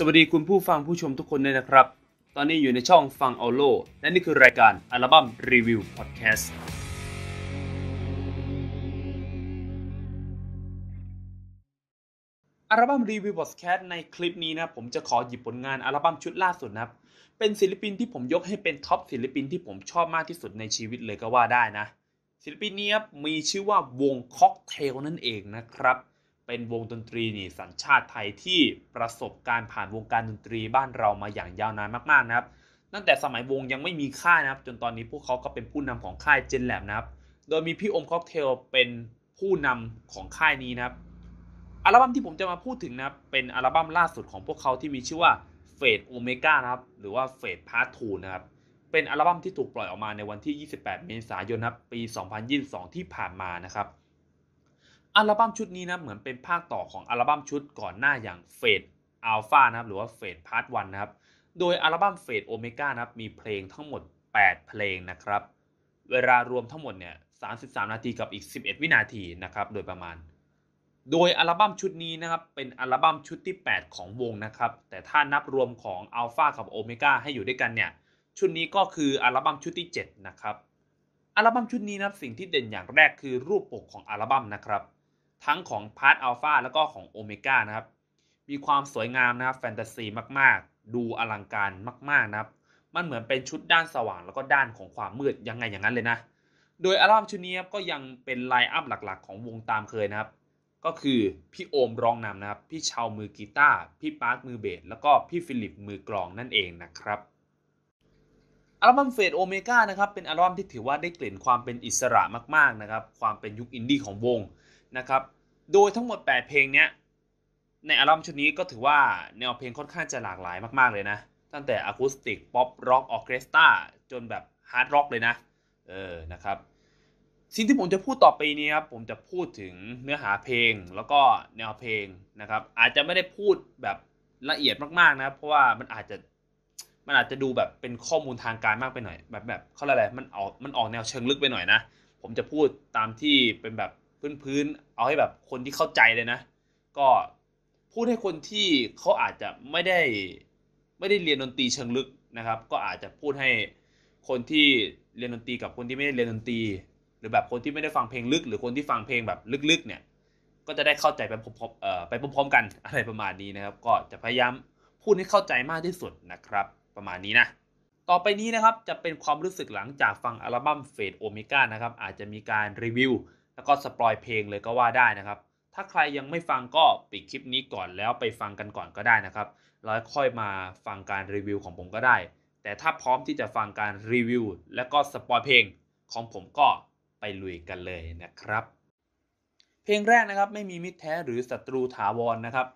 สวัสดีคุณผู้ฟังผู้ชมทุกคนเลยนะครับ ตอนนี้อยู่ในช่องฟังเอาโลและนี่คือรายการอัลบั้มรีวิวพอดแคสต์ อัลบั้มรีวิวพอดแคสต์ในคลิปนี้นะ ผมจะขอหยิบผลงานอัลบั้มชุดล่าสุดนะครับเป็นศิลปินที่ผมยกให้เป็นท็อปศิลปินที่ผมชอบมากที่สุดในชีวิตเลยก็ว่าได้นะ ศิลปินนี้มีชื่อว่าวงค็อกเทลนั่นเองนะครับเป็นวงดนตรีนี่สัญชาติไทยที่ประสบการผ่านวงการดนตรีบ้านเรามาอย่างยาวนานมากๆนะครับตั้งแต่สมัยวงยังไม่มีค่ายนะครับ จนตอนนี้พวกเขาก็เป็นผู้นำของค่ายเจนแลบนะครับ โดยมีพี่อมค็อกเทลเป็นผู้นำของค่ายนี้นะครับ อัลบั้มที่ผมจะมาพูดถึงนะครับเป็นอัลบั้มล่าสุดของพวกเขาที่มีชื่อว่าเฟดโอเมก้านะครับหรือว่าเฟดพาร์ททูนะครับ เป็นอัลบั้มที่ถูกปล่อยออกมาในวันที่ 28 เมษายนครับปี 2022 ที่ผ่านมานะครับอัลบั้มชุดนี้นะเหมือนเป็นภาคต่อของอัลบั้มชุดก่อนหน้าอย่างเฟดอัลฟานะครับหรือว่าเฟดพาร์ทวันนะครับโดยอัลบั้มเฟดโอเมก้านะครับมีเพลงทั้งหมด 8 เพลงนะครับ เวลารวมทั้งหมดเนี่ย33 นาทีกับอีก 11 วินาทีนะครับ โดยประมาณ โดยอัลบั้มชุดนี้นะครับ เป็นอัลบั้มชุดที่ 8 ของวงนะครับ แต่ถ้านับรวมของอัลฟากับโอเมก้าให้อยู่ด้วยกันเนี่ย ชุดนี้ก็คืออัลบั้มชุดที่7นะครับอัลบั้มชุดนี้นะสิ่งที่เด่นอย่างแรกคือรูปปกของอัลบั้มนะครับทั้งของพาร์ทอัลฟาแล้วก็ของโอเมก้านะครับ มีความสวยงามนะครับแฟนตาซีมากๆ ดูอลังการมากๆนะครับ มันเหมือนเป็นชุดด้านสว่างแล้วก็ด้านของความมืดยังไงอย่างนั้นเลยนะ โดยอัลบั้มชุดนี้ก็ยังเป็นไลน์อัพหลักๆ ของวงตามเคยนะครับ ก็คือ พี่โอมรองนำนะครับ พี่ชาวมือกีตาร์ พี่ปาร์คมือเบสแล้วก็พี่ฟิลิปมือกลองนั่นเองนะครับ อัลบั้มเฟดโอเมก้านะครับเป็นอัลบั้มที่ถือว่าได้กลิ่นความเป็นอิสระมากๆนะครับ ความเป็นยุคอินดี้ของวงนะครับ โดยทั้งหมด 8 เพลงเนี้ย ในอัลบั้มชุดนี้ก็ถือว่าแนวเพลงค่อนข้างจะหลากหลายมากๆเลยนะ ตั้งแต่อะคูสติกป๊อปร็อกออเคสตราจนแบบฮาร์ดร็อกเลยนะ เออ นะครับ สิ่งที่ผมจะพูดต่อไปนี้ครับ ผมจะพูดถึงเนื้อหาเพลง แล้วก็แนวเพลงนะครับ อาจจะไม่ได้พูดแบบละเอียดมากๆนะ เพราะว่ามันอาจจะ มันอาจจะดูแบบเป็นข้อมูลทางการมากไปหน่อย แบบแบบเขาเรียกอะไร มันออก มันออกแนวเชิงลึกไปหน่อยนะ ผมจะพูดตามที่เป็นแบบพื้นๆ เอาให้แบบคนที่เข้าใจเลยนะ ก็พูดให้คนที่เขาอาจจะไม่ได้ไม่ได้เรียนดนตรีเชิงลึกนะครับ ก็อาจจะพูดให้คนที่เรียนดนตรีกับคนที่ไม่ได้เรียนดนตรี หรือแบบคนที่ไม่ได้ฟังเพลงลึก หรือคนที่ฟังเพลงแบบลึกๆ เนี่ย ก็จะได้เข้าใจไปพร้อมๆไปพร้อมๆกันอะไรประมาณนี้นะครับ ก็จะพยายามพูดให้เข้าใจมากที่สุดนะครับ ประมาณนี้นะ ต่อไปนี้นะครับ จะเป็นความรู้สึกหลังจากฟังอัลบั้มเฟดโอเมก้านะครับ อาจจะมีการรีวิวแล้วก็สปอยเพลงเลยก็ว่าได้นะครับ ถ้าใครยังไม่ฟังก็ปิดคลิปนี้ก่อนแล้วไปฟังกันก่อนก็ได้นะครับแล้วค่อยมาฟังการรีวิวของผมก็ได้ แต่ถ้าพร้อมที่จะฟังการรีวิวและก็สปอยเพลงของผมก็ไปลุยกันเลยนะครับ เพลงแรกนะครับไม่มีมิตรแท้หรือศัตรูถาวรนนะครับ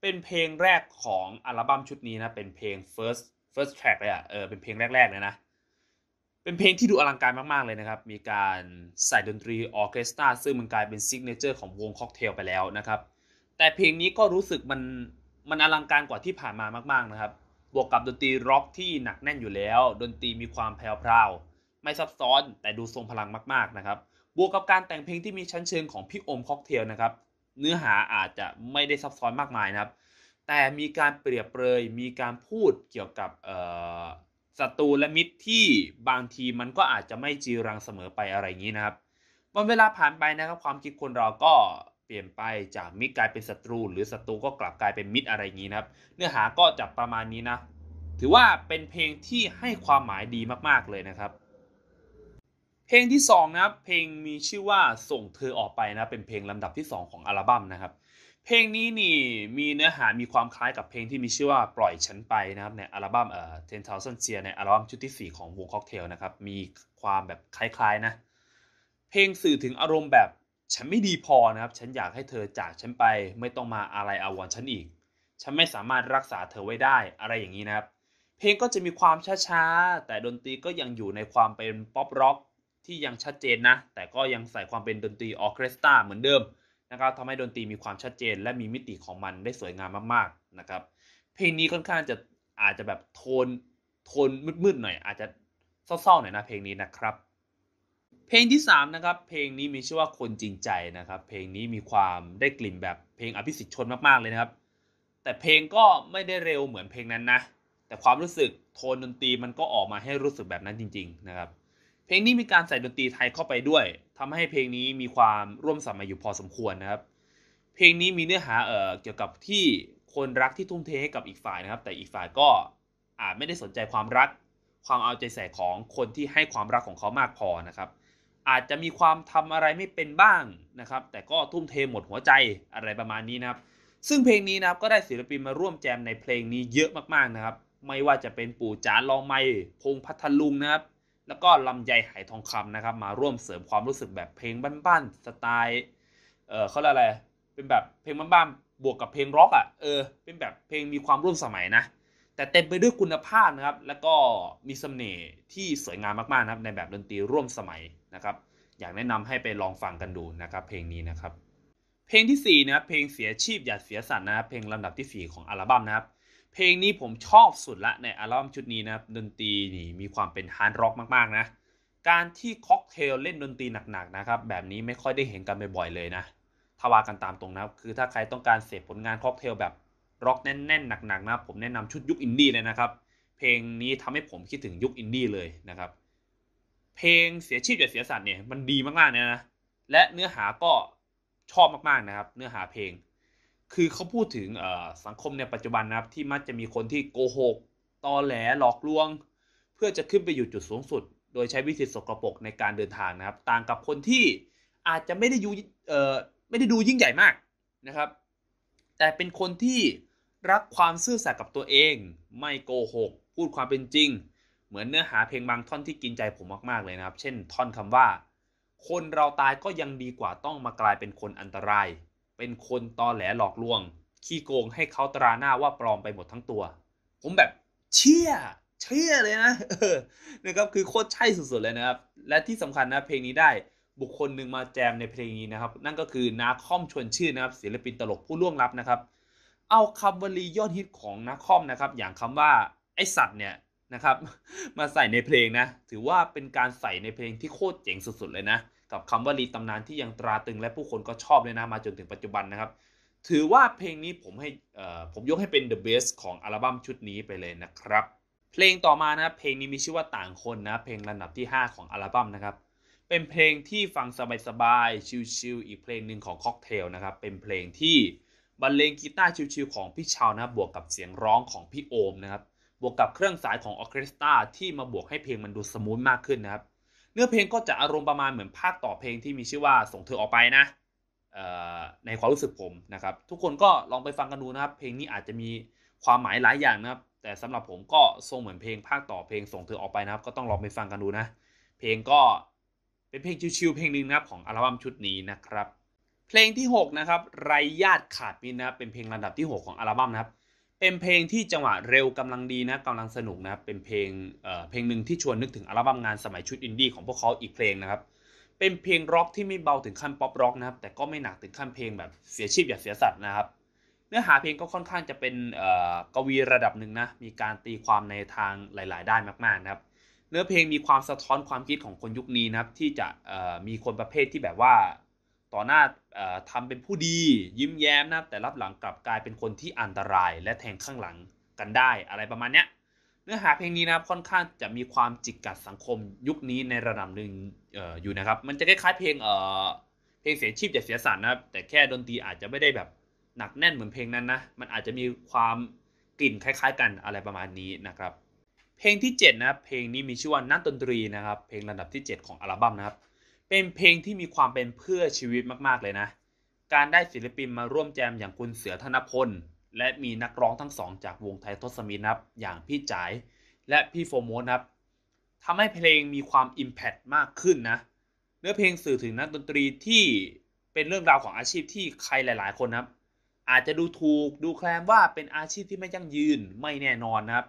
เป็นเพลงแรกของอัลบั้มชุดนี้นะเป็นเพลง first first track เลยอะ่ะเออ เป็นเพลงแรกๆ เลยนะเป็นเพลงที่ดูอลังการมาก ๆ เลยนะครับ มีการใส่ดนตรีออเคสตราซึ่งมันกลายเป็นซิกเนเจอร์ของวงค็อกเทลไปแล้วนะครับ แต่เพลงนี้ก็รู้สึกมันมันอลังการกว่าที่ผ่านมามาก ๆ นะครับ บวกกับดนตรีร็อกที่หนักแน่นอยู่แล้ว ดนตรีมีความแผ่วๆไม่ซับซ้อนแต่ดูทรงพลังมาก ๆ นะครับ บวกกับการแต่งเพลงที่มีชั้นเชิงของพี่อมค็อกเทลนะครับ เนื้อหาอาจจะไม่ได้ซับซ้อนมากมายนะครับ แต่มีการเปรียบเปรยมีการพูดเกี่ยวกับศัตรูและมิตรที่บางทีมันก็อาจจะไม่จีรังเสมอไปอะไรอย่างนี้นะครับวันเวลาผ่านไปนะครับ ความคิดคนเราก็เปลี่ยนไปจากมิตรกลายเป็นศัตรู หรือศัตรูก็กลับกลายเป็นมิตรอะไรอย่างนี้นะครับ เนื้อหาก็จะประมาณนี้นะ ถือว่าเป็นเพลงที่ให้ความหมายดีมากๆเลยนะครับ เพลงที่2นะครับเพลงมีชื่อว่าส่งเธอออกไปนะ เป็นเพลงลำดับที่2ของอัลบั้มนะครับเพลงนี้นี่มีเนื้อหามีความคล้ายกับเพลงที่มีชื่อว่าปล่อยฉันไปนะครับในอัลบั้มเอ่อเท thousand y e a r ในอัลบั้มชุดที่4ของวงค็อกเทลนะครับ มีความแบบคล้าย ๆ นะ เพลงสื่อถึงอารมณ์แบบฉันไม่ดีพอนะครับฉันอยากให้เธอจากฉันไปไม่ต้องมาอะไรอาวรฉันอีก ฉันไม่สามารถรักษาเธอไว้ได้อะไรอย่างนี้นะครับ เพลงก็จะมีความช้า ๆ แต่ดนตรีก็ยังอยู่ในความเป็นป๊อปร็อก ที่ยังชัดเจนนะแต่ก็ยังใส่ความเป็นดนตรีออเคสตราเหมือนเดิมนะครับทำให้ดนตรีมีความชัดเจนและมีมิติของมันได้สวยงามมากๆนะครับ เพลงนี้ค่อนข้างจะอาจจะแบบโทนโทนมืดๆหน่อยอาจจะเศร้าๆหน่อยนะเพลงนี้นะครับ เพลงที่3นะครับเพลงนี้มีชื่อว่าคนจริงใจนะครับ เพลงนี้มีความได้กลิ่นแบบ เพลงอภิสิทธิ์ชนมากๆเลยนะครับ แต่เพลงก็ไม่ได้เร็วเหมือนเพลงนั้นนะ แต่ความรู้สึกโทนดนตรีมันก็ออกมาให้รู้สึกแบบนั้นจริง ๆ นะครับเพลงนี้มีการใส่ดนตรีไทยเข้าไปด้วย ทำให้เพลงนี้มีความร่วมสมัยอยู่พอสมควรนะครับ เพลงนี้มีเนื้อหาเอ่อเกี่ยวกับที่คนรักที่ทุ่มเทให้กับอีกฝ่ายนะครับ แต่อีกฝ่ายก็อาจไม่ได้สนใจความรัก ความเอาใจใส่ของคนที่ให้ความรักของเขามากพอนะครับ อาจจะมีความทำอะไรไม่เป็นบ้างนะครับ แต่ก็ทุ่มเทหมดหัวใจอะไรประมาณนี้นะครับ ซึ่งเพลงนี้นะครับก็ได้ศิลปินมาร่วมแจมในเพลงนี้เยอะมากๆนะครับ ไม่ว่าจะเป็นปู่จ๋าลองไม่พงพัทลุงนะครับแล้วก็ลำไยหายทองคำนะครับ มาร่วมเสริมความรู้สึกแบบเพลงบ้านๆสไตล์ เออเขาเรียกอะไรเป็นแบบเพลงบ้านๆบวกกับเพลงร็อกอะ่ะเออ เป็นแบบเพลงมีความร่วมสมัยนะแต่เต็มไปด้วยคุณภาพนะครับแล้วก็มีสเสน่ห์ที่สวยงามมากๆนะครับในแบบดนตรีร่วมสมัยนะครับ อยากแนะนำให้ไปลองฟังกันดูนะครับ เพลงนี้นะครับ เพลงที่4นะครับเพลงเสียชีพอย่าเสียสันนะครับเพลงลำดับที่4ของอัลบั้มนะครับเพลงนี้ผมชอบสุดละในอัลบั้มชุดนี้นะครับดนตรีนี่มีความเป็นฮาร์ดร็อกมากๆนะการที่ค็อกเทลเล่นดนตรีหนักๆนะครับ แบบนี้ไม่ค่อยได้เห็นกันบ่อยๆเลยนะถ้าว่ากันตามตรงนะครับคือถ้าใครต้องการเสพผลงานค็อกเทลแบบร็อกแน่นๆหนักๆนะผมแนะนำชุดยุคอินดี้เลยนะครับ เพลงนี้ทำให้ผมคิดถึงยุคอินดี้เลยนะครับ เพลงเสียชีพแต่เสียสัตว์เนี่ยมันดีมากๆเนี่ยนะและเนื้อหาก็ชอบมากๆนะครับ เนื้อหาเพลงคือเขาพูดถึงสังคมในปัจจุบันนะครับที่มักจะมีคนที่โกหก ตอแหล หลอกลวง เพื่อจะขึ้นไปอยู่จุดสูงสุด โดยใช้วิธีสกรปรกในการเดินทางนะครับต่างกับคนที่อาจจะไม่ได้ยู่ไม่ได้ดูยิ่งใหญ่มากนะครับ แต่เป็นคนที่รักความซื่อสัตย์กับตัวเอง ไม่โกหก พูดความเป็นจริง เหมือนเนื้อหาเพลงบางท่อนที่กินใจผมมากๆเลยนะครับ เช่น ท่อนคำว่า คนเราตายก็ยังดีกว่าต้องมากลายเป็นคนอันตรายเป็นคนตอแหลหลอกลวง ขี้โกงให้เขาตราหน้าว่าปลอมไปหมดทั้งตัว ผมแบบเชี่ยเชี่ยเลยนะนะครับคือโคตรใช่สุด ๆ เลยนะครับ และที่สำคัญนะเพลงนี้ได้บุคคลหนึ่งมาแจมในเพลงนี้นะครับ นั่นก็คือนาคอมชวนชื่อนะครับ ศิลปินตลกผู้ล่วงลับนะครับ เอาคำวลียอดฮิตของนาคอมนะครับ อย่างคำว่าไอสัตว์เนี่ยนะครับ มาใส่ในเพลงนะ ถือว่าเป็นการใส่ในเพลงที่โคตรเจ๋งสุดๆเลยนะกับคำว่าลีตำนานที่ยังตราตึงและผู้คนก็ชอบเลยนะมาจนถึงปัจจุบันนะครับ ถือว่าเพลงนี้ผมให้ผมยกให้เป็น the best ของอัลบั้มชุดนี้ไปเลยนะครับเพลงต่อมานะเพลงนี้มีชื่อว่าต่างคนนะ เพลงระดับที่ 5 ของอัลบั้มนะครับ เป็นเพลงที่ฟังสบายๆชิลๆอีกเพลงหนึ่งของค็อกเทลนะครับเป็นเพลงที่บรรเลงกีตาร์ชิลๆของพี่ชาวนะบวกกับเสียงร้องของพี่โอมนะครับบวกกับเครื่องสายของออเคสตราที่มาบวกให้เพลงมันดูสมูทมากขึ้นนะครับเนื้อเพลงก็จะอารมณ์ประมาณเหมือนภาคต่อเพลงที่มีชื่อว่าส่งเธอออกไปนะในความรู้สึกผมนะครับ ทุกคนก็ลองไปฟังกันดูนะครับเพลงนี้อาจจะมีความหมายหลายอย่างนะครับแต่สำหรับผมก็ทรงเหมือนเพลงภาคต่อเพลงส่งเธอออกไปนะครับ ก็ต้องลองไปฟังกันดูนะเพลงก็เป็นเพลงชิวๆเพลงหนึ่งนะครับของอัลบั้มชุดนี้นะครับ เพลงที่6นะครับไรญาติขาดมินนะเป็นเพลงลำดับที่ 6 ของอัลบั้มนะครับเป็นเพลงที่จังหวะเร็วกำลังดีนะกำลังสนุกนะครับเป็นเพลงเอ่อเพลงหนึ่งที่ชวนนึกถึงอัลบั้มงานสมัยชุดอินดี้ของพวกเขาอีกเพลงนะครับ เป็นเพลงร็อกที่ไม่เบาถึงขั้นป๊อปร็อกนะครับ แต่ก็ไม่หนักถึงขั้นเพลงแบบเสียชีพอย่าเสียสัตว์นะครับ เนื้อหาเพลงก็ค่อนข้างจะเป็นเอ่อกวีระดับหนึ่งนะ มีการตีความในทางหลายๆด้านมากๆนะครับ เนื้อเพลงมีความสะท้อนความคิดของคนยุคนี้นะครับที่จะมีคนประเภทที่แบบว่า่อหน้าทำเป็นผู้ดียิ้มแย้มนะแต่รับหลังกลับกลายเป็นคนที่อันตรายและแทงข้างหลังกันได้อะไรประมาณ เนี้ยเนื้อหาเพลงนี้นะครับค่อนข้างจะมีความจิกกัดสังคมยุคนี้ในระดับหนึ่งออยู่นะครับมันจะคล้ายๆ เพลงเเพลงเสียชีพจะเสียสันนะครับแต่แค่ดนตรีอาจจะไม่ได้แบบหนักแน่นเหมือนเพลงนั้นนะมันอาจจะมีความกลิ่นคล้าย ๆ กันอะไรประมาณนี้นะครับเพลงที่7นะครับเพลงนี้มีชื่อว่านั่นดนตรีนะครับ เพลงระดับที่ 7 ของอัลบั้มนะครับเป็นเพลงที่มีความเป็นเพื่อชีวิตมากๆเลยนะ การได้ศิลปินมาร่วมแจมอย่างคุณเสือธนพลและมีนักร้องทั้งสองจากวงไทยทศมีนับ อย่างพี่จ๋าย และพี่โฟโมนับทำให้เพลงมีความอิมแพ t มากขึ้นนะ เนื้อเพลงสื่อถึงนักดนตรีที่เป็นเรื่องราวของอาชีพที่ใครหลายๆคนนะับอาจจะดูถูกดูแคลนว่าเป็นอาชีพที่ไม่ยั่งยืนไม่แน่นอนนะครับ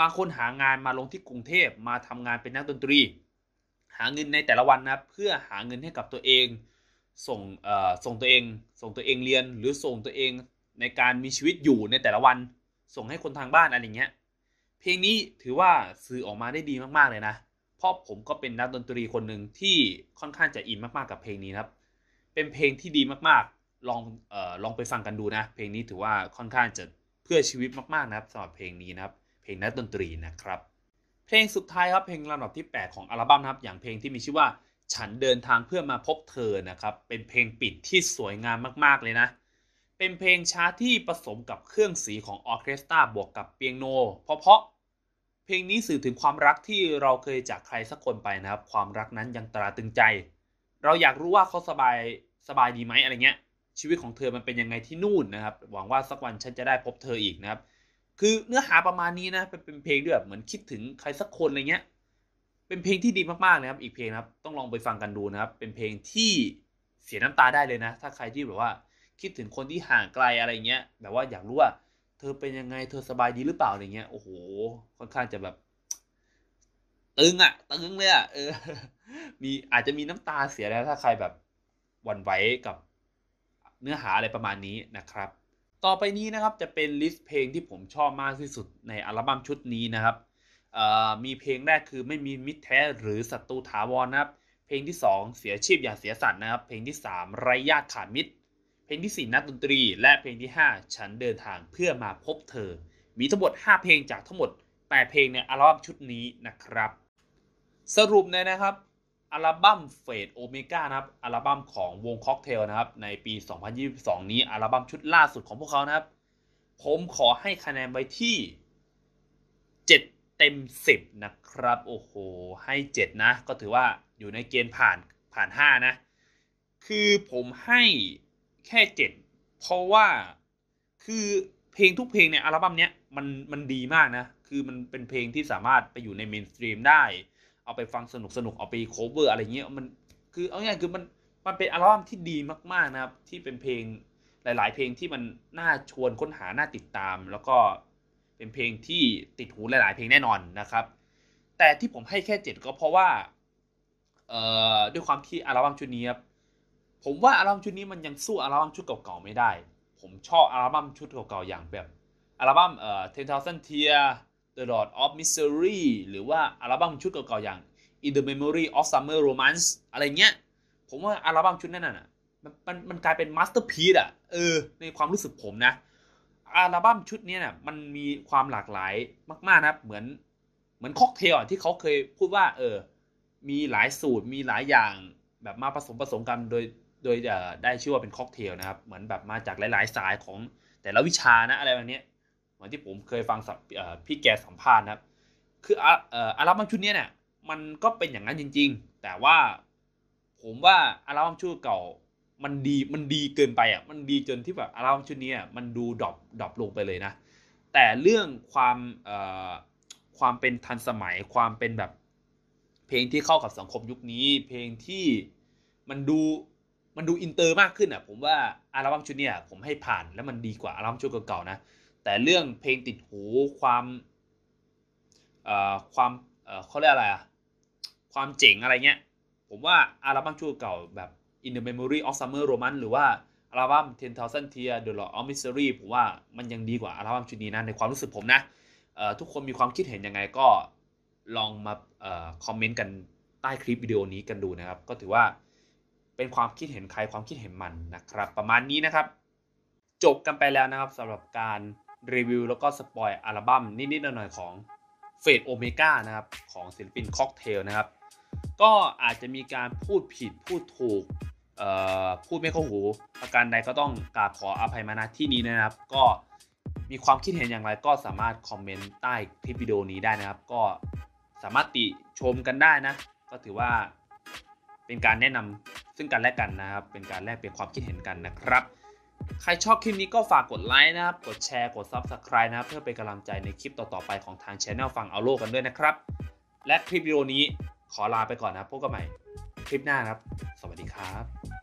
บางคนหางานมาลงที่กรุงเทพมาทำงานเป็นนักดนตรีหาเงินในแต่ละวันนะเพื่อหาเงินให้กับตัวเอง ส่งเอ่อส่งตัวเอง ส่งตัวเองเรียน หรือส่งตัวเองในการมีชีวิตอยู่ในแต่ละวันส่งให้คนทางบ้านอะไรเงี้ยเพลงนี้ถือว่าสื่อออกมาได้ดีมากๆเลยนะเพราะผมก็เป็นนักดนตรีคนหนึ่งที่ค่อนข้างจะอินมาก ๆ กับเพลงนี้ครับ เป็นเพลงที่ดีมากๆลองเอ่อลองไปฟังกันดูนะ เพลงนี้ถือว่าค่อนข้างจะเพื่อชีวิตมากๆนะครับสำหรับเพลงนี้นะครับ เพลงนักดนตรีนะครับเพลงสุดท้ายครับเพลงลำดับที่ 8 ของอัลบั้มนะครับอย่างเพลงที่มีชื่อว่าฉันเดินทางเพื่อมาพบเธอนะครับ เป็นเพลงปิดที่สวยงามมากๆเลยนะ เป็นเพลงช้าที่ผสมกับเครื่องสีของออเคสตราบวกกับเปียโนเพราะๆเพลงนี้สื่อถึงความรักที่เราเคยจากใครสักคนไปนะครับ ความรักนั้นยังตราตึงใจ เราอยากรู้ว่าเขาสบายสบายดีไหมอะไรเงี้ยชีวิตของเธอมันเป็นยังไงที่นู่นนะครับ หวังว่าสักวันฉันจะได้พบเธออีกนะครับคือเนื้อหาประมาณนี้นะเป็นเป็นเพลงด้วยแบบเหมือนคิดถึงใครสักคนอะไรเงี้ยเป็นเพลงที่ดีมากๆนะครับ อีกเพลงนะครับต้องลองไปฟังกันดูนะครับเป็นเพลงที่เสียน้ำตาได้เลยนะ ถ้าใครที่แบบว่าคิดถึงคนที่ห่างไกลอะไรเงี้ยแบบว่าอยากรู้ว่า เธอเป็นยังไงเธอสบายดีหรือเปล่าอะไรเงี้ยโอ้โหค่อนข้างจะแบบตึงอะตึงเลยอะเออมีอาจจะมีน้ำตาเสียแล้วถ้าใครแบบวันไหวกับ เนื้อหาอะไรประมาณนี้นะครับต่อไปนี้นะครับจะเป็นลิสต์เพลงที่ผมชอบมากที่สุดในอัลบั้มชุดนี้นะครับมีเพลงแรกคือไม่มีมิตรแท้ หรือศัตรูถาวรนะครับ เพลงที่ 2 เสียชีพอย่าเสียสัตว์นะครับ เพลงที่3ไรญาติขาดมิตร เพลงที่4นักดนตรี และเพลงที่5ฉันเดินทางเพื่อมาพบเธอ มีทั้งหมด5 เพลงจากทั้งหมด8เพลงในอัลบั้มชุดนี้นะครับ สรุปเลยนะครับอัลบั้มเฟดโอเมก้านะครับ อัลบั้มของวงค็อกเทลนะครับ ในปี 2022 นี้อัลบั้มชุดล่าสุดของพวกเขานะครับ ผมขอให้คะแนนไปที่ 7 เต็ม10 นะครับ โอ้โห ให้ 7 นะ ก็ถือว่าอยู่ในเกณฑ์ผ่านผ่าน 5 นะ คือผมให้แค่ 7 เพราะว่าคือเพลงทุกเพลงในอัลบั้มนี้มันมันดีมากนะ คือมันเป็นเพลงที่สามารถไปอยู่ในเมนสตรีมได้เอาไปฟังสนุกสนุกเอาไปโคเวอร์ อะไรเงี้ยมันคือเอาง่ายคือมันมันเป็นอัลบั้มที่ดีมากๆ นะครับ ที่เป็นเพลงหลายๆ เพลงที่มันน่าชวนค้นหาน่าติดตาม แล้วก็เป็นเพลงที่ติดหูหลาย ๆ เพลงแน่นอนนะครับ แต่ที่ผมให้แค่เจ็ดก็เพราะว่า เอ่อด้วยความที่อัลบั้มชุดนี้ครับผมว่าอัลบั้มชุดนี้มันยังสู้อัลบั้มชุดเก่าๆไม่ได้ ผมชอบอัลบั้มชุดเก่าๆอย่างแบบอัลบั้มเอ่อ Ten Thousand Tears The Lord of Misery หรือว่าอัลบั้มชุดเก่าๆอย่าง In the Memory of Summer Romance อะไรเงี้ย ผมว่าอัลบั้มชุดนั้นน่ะมันมันมันกลายเป็นมาสเตอร์พีซอ่ะ เออในความรู้สึกผมนะอัลบั้มชุดนี้น่ะมันมีความหลากหลายมากๆนะเหมือน เหมือนค็อกเทลที่เขาเคยพูดว่า เออ มีหลายสูตรมีหลายอย่างแบบมาผสมผสมกันโดยโดยจะได้ชื่อว่าเป็นค็อกเทลนะครับเหมือนแบบมาจากหลายๆสายของแต่ละวิชานะอะไรแบบนี้มือนที่ผมเคยฟังพี่แกสัมภาษณ์นะครับคืออัลบั้มชุดนี้เนี่ยมันก็เป็นอย่างนั้นจริง ๆ แต่ว่าผมว่าอัลบั้มชุดเก่า มันดีมันดีเกินไปอ่ะมันดีจนที่แบบอัลบั้มชุดนี้มันดูดรอปดรอปลงไปเลยนะ แต่เรื่องความความเป็นทันสมัยความเป็นแบบ เพลงที่เข้ากับสังคมยุคนี้ เพลงที่มันดูมันดูอินเตอร์มากขึ้นอ่ะผมว่าอัลบั้มชุดนี้ผมให้ผ่านแล้วมันดีกว่าอัลบั้มชุดเก่าๆนะแต่เรื่องเพลงติดหูความเออ่ความเออ่เขาเรียกอะไรอะความเจ๋งอะไรเงี้ย ผมว่าอัลบั้มชุดเก่าแบบ In the Memory of Summer Romance หรือว่าอัลบั้ม Thousand Tears The Lord of Misery ผมว่ามันยังดีกว่าอัลบั้มชุดนี้นะ ในความรู้สึกผมนะเออ่ทุกคนมีความคิดเห็นยังไงก็ลองมาเออ่คอมเมนต์กันใต้คลิปวิดีโอนี้กันดูนะครับ ก็ถือว่าเป็นความคิดเห็นใครความคิดเห็นมันนะครับ ประมาณนี้นะครับ จบกันไปแล้วนะครับสำหรับการรีวิวแล้วก็สปอยอัลบั้มนิด ๆ หน่อย ๆ ของเฟดโอเมก้านะครับ ของศิลปินค็อกเทลนะครับ ก็อาจจะมีการพูดผิดพูดถูกพูดไม่เข้าหู ประการใดก็ต้องกราบขออภัยมาณที่นี้นะครับ ก็มีความคิดเห็นอย่างไรก็สามารถคอมเมนต์ใต้คลิปวิดีโอนี้ได้นะครับ ก็สามารถติชมกันได้นะ ก็ถือว่าเป็นการแนะนำซึ่งกันและกันนะครับเป็นการแลกเปลี่ยนความคิดเห็นกันนะครับใครชอบคลิปนี้ก็ฝากกดไลค์นะครับ กดแชร์ กด Subscribe นะเพื่อเป็นกำลังใจในคลิปต่อ ๆ ไปของทางช anel ฟังเอาโลกกันด้วยนะครับ และคลิปวิดีโอนี้ขอลาไปก่อนนะพบกันใหม่คลิปหน้าครับ สวัสดีครับ